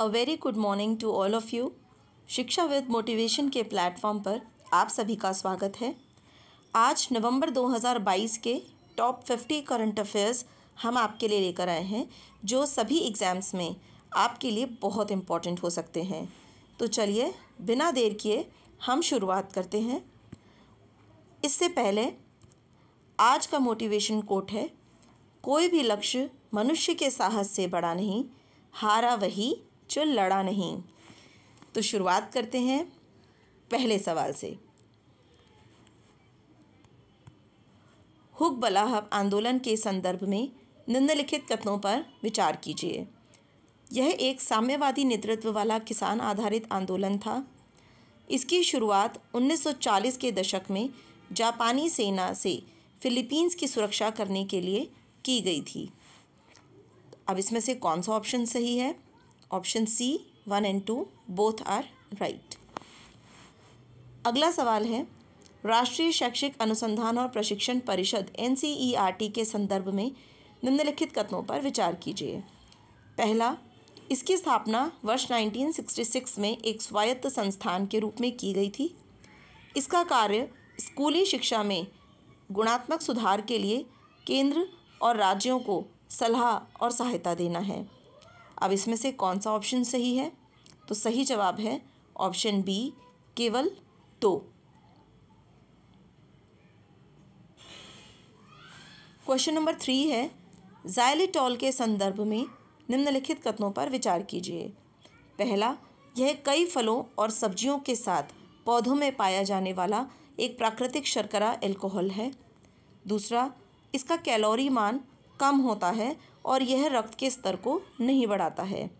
a very good morning to all of you Shiksha with motivation के platform पर आप सभी का स्वागत है आज नवंबर 2022 के टॉप 50 करंट अफेयर्स हम आपके लिए लेकर आए हैं जो सभी एग्ज़ाम्स में आपके लिए बहुत इम्पॉर्टेंट हो सकते हैं तो चलिए बिना देर किए हम शुरुआत करते हैं इससे पहले आज का मोटिवेशन कोट है कोई भी लक्ष्य मनुष्य के साहस से बड़ा नहीं हारा वही जो लड़ा नहीं तो शुरुआत करते हैं पहले सवाल से बला हब आंदोलन के संदर्भ में निम्नलिखित कथनों पर विचार कीजिए यह एक साम्यवादी नेतृत्व वाला किसान आधारित आंदोलन था इसकी शुरुआत 1940 के दशक में जापानी सेना से फिलीपींस की सुरक्षा करने के लिए की गई थी अब इसमें से कौन सा ऑप्शन सही है option C one and two both are right अगला सवाल है राष्ट्रीय शैक्षिक अनुसंधान और प्रशिक्षण परिषद एन e के संदर्भ में निम्नलिखित कथनों पर विचार कीजिए पहला इसकी स्थापना वर्ष 1966 में एक स्वायत्त संस्थान के रूप में की गई थी इसका कार्य स्कूली शिक्षा में गुणात्मक सुधार के लिए केंद्र और राज्यों को सलाह और सहायता देना है अब इसमें से कौन सा ऑप्शन सही है तो सही जवाब है ऑप्शन बी केवल दो क्वेश्चन नंबर थ्री है जायलिटॉल के संदर्भ में निम्नलिखित कथनों पर विचार कीजिए पहला यह कई फलों और सब्जियों के साथ पौधों में पाया जाने वाला एक प्राकृतिक शर्करा एल्कोहल है दूसरा इसका कैलोरी मान कम होता है और यह रक्त के स्तर को नहीं बढ़ाता है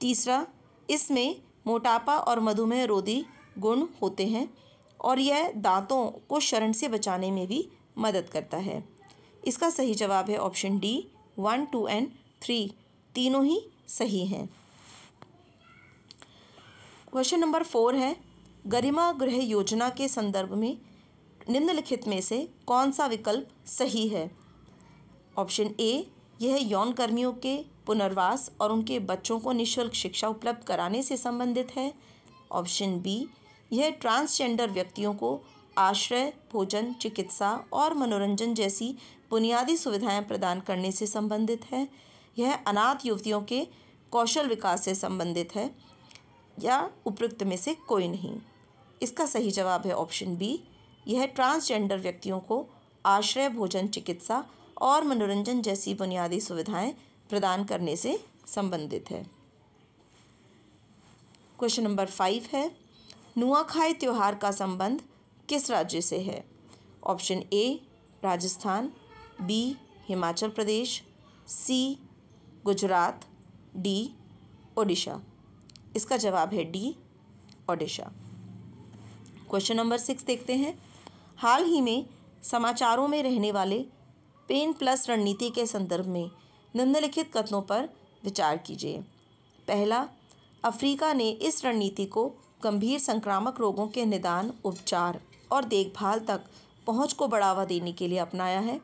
तीसरा इसमें मोटापा और मधुमेह रोधी गुण होते हैं और यह दांतों को शरण से बचाने में भी मदद करता है इसका सही जवाब है option D one two and three तीनों ही सही हैं क्वेश्चन नंबर फोर है गरिमा गृह योजना के संदर्भ में निम्नलिखित में से कौन सा विकल्प सही है ऑप्शन ए यह यौन कर्मियों के पुनर्वास और उनके बच्चों को निशुल्क शिक्षा उपलब्ध कराने से संबंधित है ऑप्शन बी यह ट्रांसजेंडर व्यक्तियों को आश्रय भोजन चिकित्सा और मनोरंजन जैसी बुनियादी सुविधाएं प्रदान करने से संबंधित है यह अनाथ युवतियों के कौशल विकास से संबंधित है या उपयुक्त में से कोई नहीं इसका सही जवाब है ऑप्शन बी यह ट्रांसजेंडर व्यक्तियों को आश्रय भोजन चिकित्सा और मनोरंजन जैसी बुनियादी सुविधाएं प्रदान करने से संबंधित है क्वेश्चन नंबर फाइव है नुआखाई त्यौहार का संबंध किस राज्य से है option A Rajasthan B Himachal Pradesh C Gujarat D Odisha इसका जवाब है D Odisha question number six देखते हैं हाल ही में समाचारों में रहने वाले पेन प्लस रणनीति के संदर्भ में निम्नलिखित कथनों पर विचार कीजिए पहला अफ्रीका ने इस रणनीति को गंभीर संक्रामक रोगों के निदान उपचार और देखभाल तक पहुंच को बढ़ावा देने के लिए अपनाया है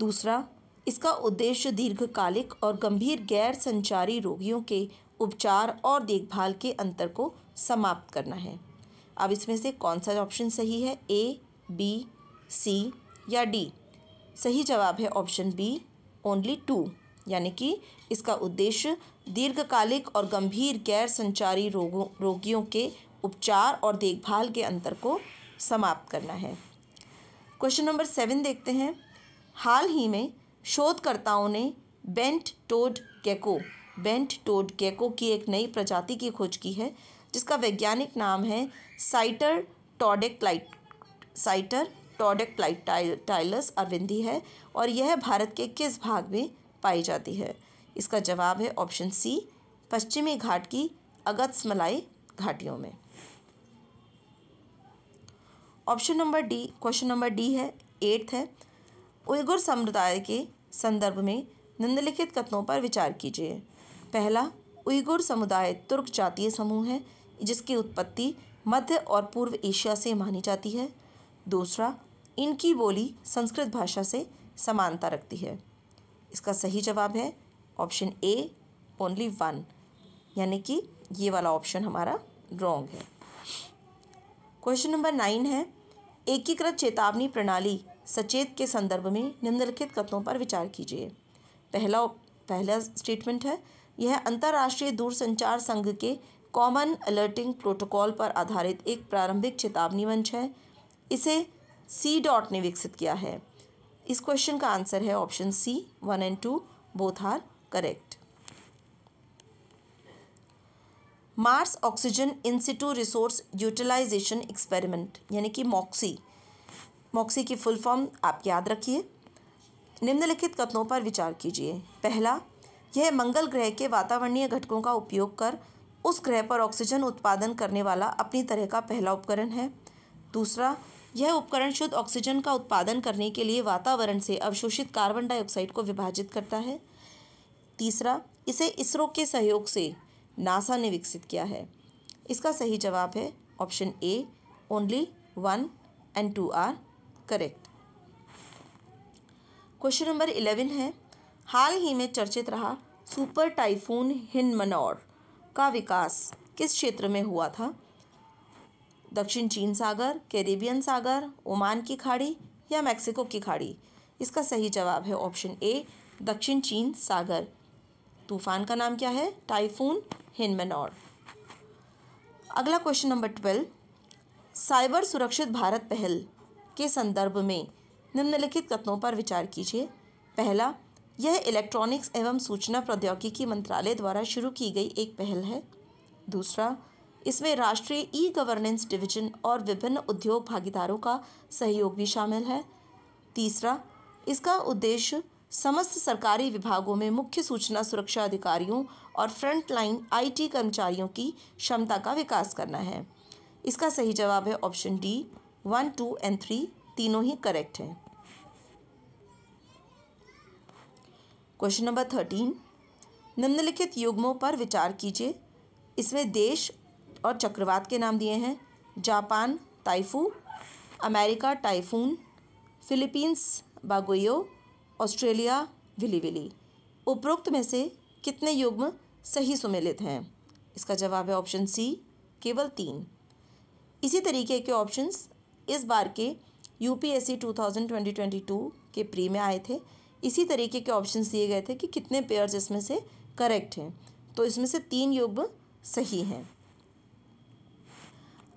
दूसरा इसका उद्देश्य दीर्घकालिक और गंभीर गैर संचारी रोगियों के उपचार और देखभाल के अंतर को समाप्त करना है अब इसमें से कौन सा ऑप्शन सही है ए बी सी या डी सही जवाब है ऑप्शन बी ओनली टू यानी कि इसका उद्देश्य दीर्घकालिक और गंभीर गैर संचारी रोगों रोगियों के उपचार और देखभाल के अंतर को समाप्त करना है क्वेश्चन नंबर सेवन देखते हैं हाल ही में शोधकर्ताओं ने bent toed gecko bent toed gecko की एक नई प्रजाति की खोज की है जिसका वैज्ञानिक नाम है साइटर टोडेक्लाइट साइटर प्रोडक्ट लाइक टाइलस अरविंदी है और यह भारत के किस भाग में पाई जाती है इसका जवाब है ऑप्शन सी पश्चिमी घाट की अगत्समलाई घाटियों में option number D question number D है एट्थ है उइगुर समुदाय के संदर्भ में निम्नलिखित कथनों पर विचार कीजिए पहला उइगुर समुदाय तुर्क जातीय समूह है जिसकी उत्पत्ति मध्य और पूर्व एशिया से मानी जाती है दूसरा इनकी बोली संस्कृत भाषा से समानता रखती है इसका सही जवाब है ऑप्शन ए ओनली वन यानी कि ये वाला ऑप्शन हमारा रॉन्ग है क्वेश्चन नंबर नाइन है एकीकृत चेतावनी प्रणाली सचेत के संदर्भ में निम्नलिखित कथनों पर विचार कीजिए पहला पहला स्टेटमेंट है यह अंतर्राष्ट्रीय दूरसंचार संघ के कॉमन अलर्टिंग प्रोटोकॉल पर आधारित एक प्रारंभिक चेतावनी मंच है इसे सी डॉट ने विकसित किया है इस क्वेश्चन का आंसर है option C one and two both are correct Mars oxygen in situ resource utilisation experiment यानी कि मॉक्सी मॉक्सी की फुल फॉर्म आप याद रखिए निम्नलिखित कथनों पर विचार कीजिए पहला यह मंगल ग्रह के वातावरणीय घटकों का उपयोग कर उस ग्रह पर ऑक्सीजन उत्पादन करने वाला अपनी तरह का पहला उपकरण है दूसरा यह उपकरण शुद्ध ऑक्सीजन का उत्पादन करने के लिए वातावरण से अवशोषित कार्बन डाइऑक्साइड को विभाजित करता है तीसरा इसे इसरो के सहयोग से नासा ने विकसित किया है इसका सही जवाब है option A only one and two are correct question number eleven है हाल ही में चर्चित रहा सुपर टाइफून हिनमनौर का विकास किस क्षेत्र में हुआ था दक्षिण चीन सागर कैरेबियन सागर ओमान की खाड़ी या मैक्सिको की खाड़ी इसका सही जवाब है ऑप्शन ए दक्षिण चीन सागर तूफान का नाम क्या है टाइफून हिनमेनॉर अगला क्वेश्चन नंबर ट्वेल्व साइबर सुरक्षित भारत पहल के संदर्भ में निम्नलिखित कथनों पर विचार कीजिए पहला यह इलेक्ट्रॉनिक्स एवं सूचना प्रौद्योगिकी मंत्रालय द्वारा शुरू की गई एक पहल है दूसरा इसमें राष्ट्रीय ई गवर्नेंस डिवीजन और विभिन्न उद्योग भागीदारों का सहयोग भी शामिल है तीसरा इसका उद्देश्य समस्त सरकारी विभागों में मुख्य सूचना सुरक्षा अधिकारियों और फ्रंटलाइन आईटी कर्मचारियों की क्षमता का विकास करना है इसका सही जवाब है option D one two and three तीनों ही करेक्ट हैं क्वेश्चन नंबर थर्टीन निम्नलिखित युग्मों पर विचार कीजिए इसमें देश और चक्रवात के नाम दिए हैं Japan taifu America typhoon Philippines baguio Australia willy willy उपरोक्त में से कितने युग्म सही सुमेलित हैं इसका जवाब है ऑप्शन सी केवल तीन इसी तरीके के ऑप्शंस इस बार के यूपीएससी 2020-2022 के प्री में आए थे इसी तरीके के ऑप्शंस दिए गए थे कि कितने पेयर्स इसमें से करेक्ट हैं तो इसमें से तीन युग्म सही हैं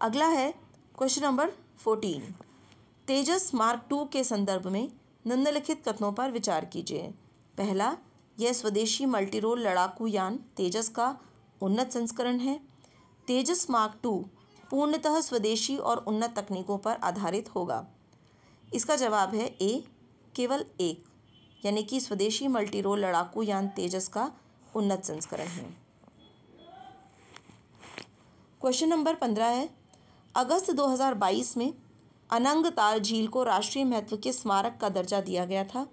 अगला है question number fourteen Tejas mark two के संदर्भ में निम्नलिखित कथनों पर विचार कीजिए पहला यह स्वदेशी मल्टीरोल लड़ाकू यान तेजस का उन्नत संस्करण है तेजस मार्क टू पूर्णतः स्वदेशी और उन्नत तकनीकों पर आधारित होगा इसका जवाब है ए केवल एक यानी कि स्वदेशी मल्टीरोल लड़ाकू यान तेजस का उन्नत संस्करण है क्वेश्चन नंबर पंद्रह है अगस्त 2022 में अनंगताल झील को राष्ट्रीय महत्व के स्मारक का दर्जा दिया गया था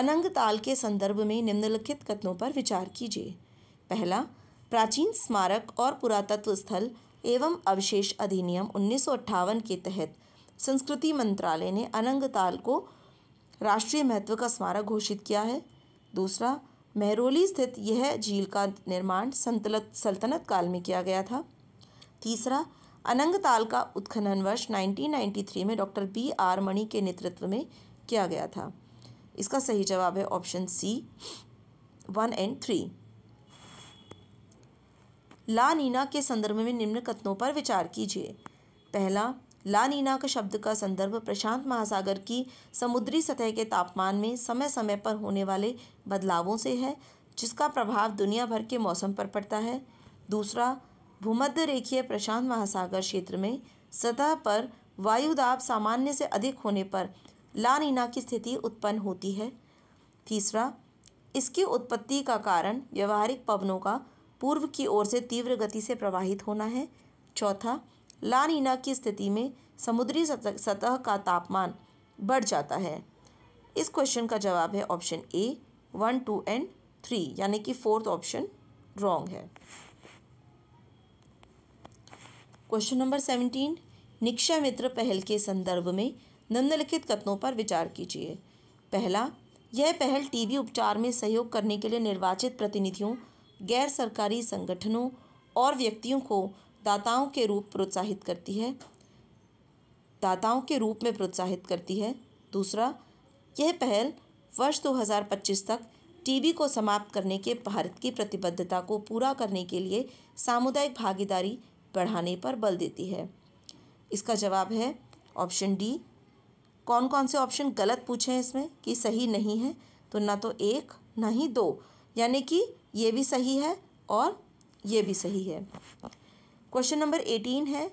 अनंगताल के संदर्भ में निम्नलिखित कथनों पर विचार कीजिए पहला प्राचीन स्मारक और पुरातत्व स्थल एवं अवशेष अधिनियम उन्नीस के तहत संस्कृति मंत्रालय ने अनंगताल को राष्ट्रीय महत्व का स्मारक घोषित किया है दूसरा मेहरोली स्थित यह झील का निर्माण संतलत सल्तनत काल में किया गया था तीसरा अनंगताल का उत्खनन वर्ष 1993 में डॉक्टर बी आर मणि के नेतृत्व में किया गया था इसका सही जवाब है option C one and three La Nina के संदर्भ में निम्न कथनों पर विचार कीजिए पहला ला नीना का शब्द का संदर्भ प्रशांत महासागर की समुद्री सतह के तापमान में समय समय पर होने वाले बदलावों से है जिसका प्रभाव दुनिया भर के मौसम पर पड़ता है दूसरा भूमध्य रेखीय प्रशांत महासागर क्षेत्र में सतह पर वायुदाब सामान्य से अधिक होने पर लानीना की स्थिति उत्पन्न होती है तीसरा इसकी उत्पत्ति का कारण व्यवहारिक पवनों का पूर्व की ओर से तीव्र गति से प्रवाहित होना है चौथा लानीना की स्थिति में समुद्री सतह का तापमान बढ़ जाता है इस क्वेश्चन का जवाब है option A one two and three यानी कि फोर्थ ऑप्शन रॉन्ग है question number seventeen Nikshay Mitra पहल के संदर्भ में निम्नलिखित कथनों पर विचार कीजिए पहला यह पहल टीबी उपचार में सहयोग करने के लिए निर्वाचित प्रतिनिधियों गैर सरकारी संगठनों और व्यक्तियों को दाताओं के रूप प्रोत्साहित करती है दाताओं के रूप में प्रोत्साहित करती है दूसरा यह पहल वर्ष 2025 तक टीबी को समाप्त करने के भारत की प्रतिबद्धता को पूरा करने के लिए सामुदायिक भागीदारी बढ़ाने पर बल देती है इसका जवाब है ऑप्शन डी कौन कौन से ऑप्शन गलत पूछे हैं इसमें कि सही नहीं है तो ना तो एक ना ही दो यानी कि ये भी सही है और ये भी सही है क्वेश्चन नंबर एटीन है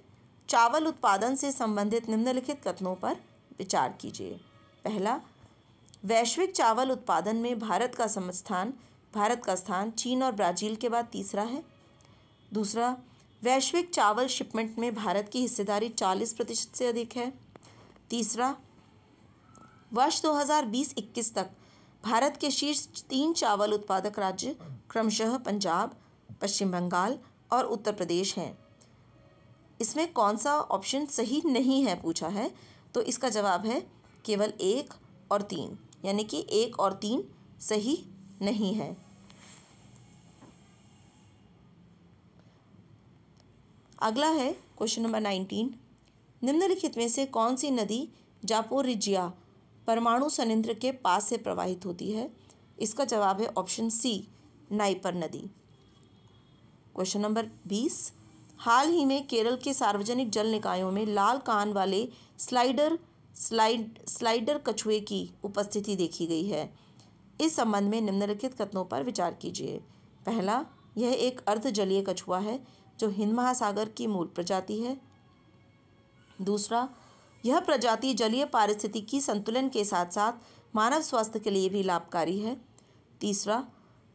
चावल उत्पादन से संबंधित निम्नलिखित कथनों पर विचार कीजिए पहला वैश्विक चावल उत्पादन में भारत का समस्थान भारत का स्थान चीन और ब्राज़ील के बाद तीसरा है दूसरा वैश्विक चावल शिपमेंट में भारत की हिस्सेदारी 40 प्रतिशत से अधिक है तीसरा वर्ष 2020-21 तक भारत के शीर्ष तीन चावल उत्पादक राज्य क्रमशः पंजाब पश्चिम बंगाल और उत्तर प्रदेश हैं इसमें कौन सा ऑप्शन सही नहीं है पूछा है तो इसका जवाब है केवल एक और तीन यानी कि एक और तीन सही नहीं है अगला है क्वेश्चन नंबर नाइनटीन निम्नलिखित में से कौन सी नदी जापोरिजिया परमाणु संयंत्र के पास से प्रवाहित होती है इसका जवाब है ऑप्शन सी नाइपर नदी क्वेश्चन नंबर बीस हाल ही में केरल के सार्वजनिक जल निकायों में लाल कान वाले स्लाइडर स्लाइड स्लाइडर कछुए की उपस्थिति देखी गई है इस संबंध में निम्नलिखित कथनों पर विचार कीजिए पहला यह एक अर्ध जलीय कछुआ है जो हिंद महासागर की मूल प्रजाति है दूसरा यह प्रजाति जलीय पारिस्थितिकी संतुलन के साथ साथ मानव स्वास्थ्य के लिए भी लाभकारी है तीसरा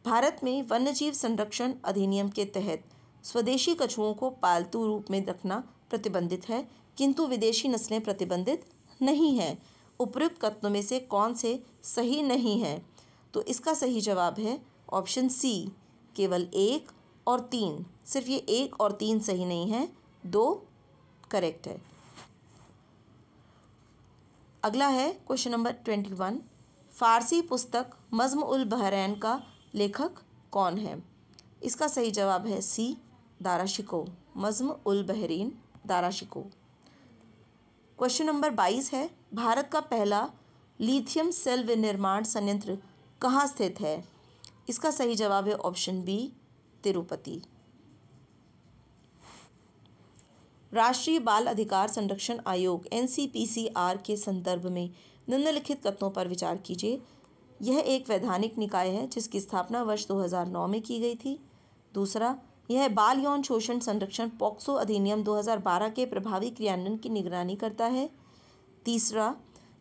भारत में वन्यजीव संरक्षण अधिनियम के तहत स्वदेशी कछुओं को पालतू रूप में रखना प्रतिबंधित है किंतु विदेशी नस्लें प्रतिबंधित नहीं हैं उपयुक्त कत्नों में से कौन से सही नहीं हैं तो इसका सही जवाब है ऑप्शन सी केवल एक और तीन सिर्फ ये एक और तीन सही नहीं है दो करेक्ट है अगला है क्वेश्चन नंबर ट्वेंटी वन फ़ारसी पुस्तक मज़म उल बहरैन का लेखक कौन है इसका सही जवाब है C Dara Shikoh Majma ul Bahrain Dara Shikoh question number बाईस है भारत का पहला लिथियम सेल विनिर्माण संयंत्र कहाँ स्थित है इसका सही जवाब है ऑप्शन बी तिरुपति राष्ट्रीय बाल अधिकार संरक्षण आयोग एन के संदर्भ में निम्नलिखित कथनों पर विचार कीजिए यह एक वैधानिक निकाय है जिसकी स्थापना वर्ष 2009 में की गई थी दूसरा यह बाल यौन शोषण संरक्षण पॉक्सो अधिनियम 2012 के प्रभावी क्रियान्वयन की निगरानी करता है तीसरा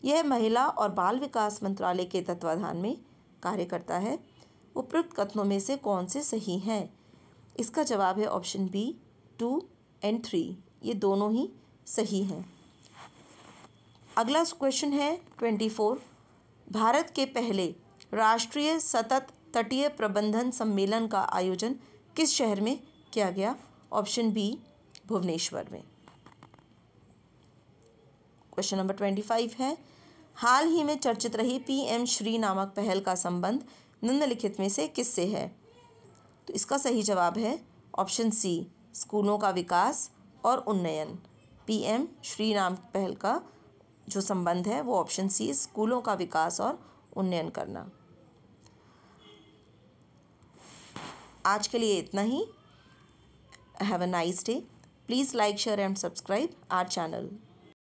यह महिला और बाल विकास मंत्रालय के तत्वाधान में कार्य करता है उपयुक्त कथनों में से कौन से सही हैं इसका जवाब है option B two and three ये दोनों ही सही हैं अगला क्वेश्चन है ट्वेंटी फोर भारत के पहले राष्ट्रीय सतत तटीय प्रबंधन सम्मेलन का आयोजन किस शहर में किया गया ऑप्शन बी भुवनेश्वर में क्वेश्चन नंबर ट्वेंटी फाइव है हाल ही में चर्चित रही पीएम श्री नामक पहल का संबंध निम्नलिखित में से किससे है तो इसका सही जवाब है ऑप्शन सी स्कूलों का विकास और उन्नयन पीएम श्री नाम पहल का जो संबंध है वो ऑप्शन सी स्कूलों का विकास और उन्नयन करना आज के लिए इतना ही have a nice day please like share and subscribe our channel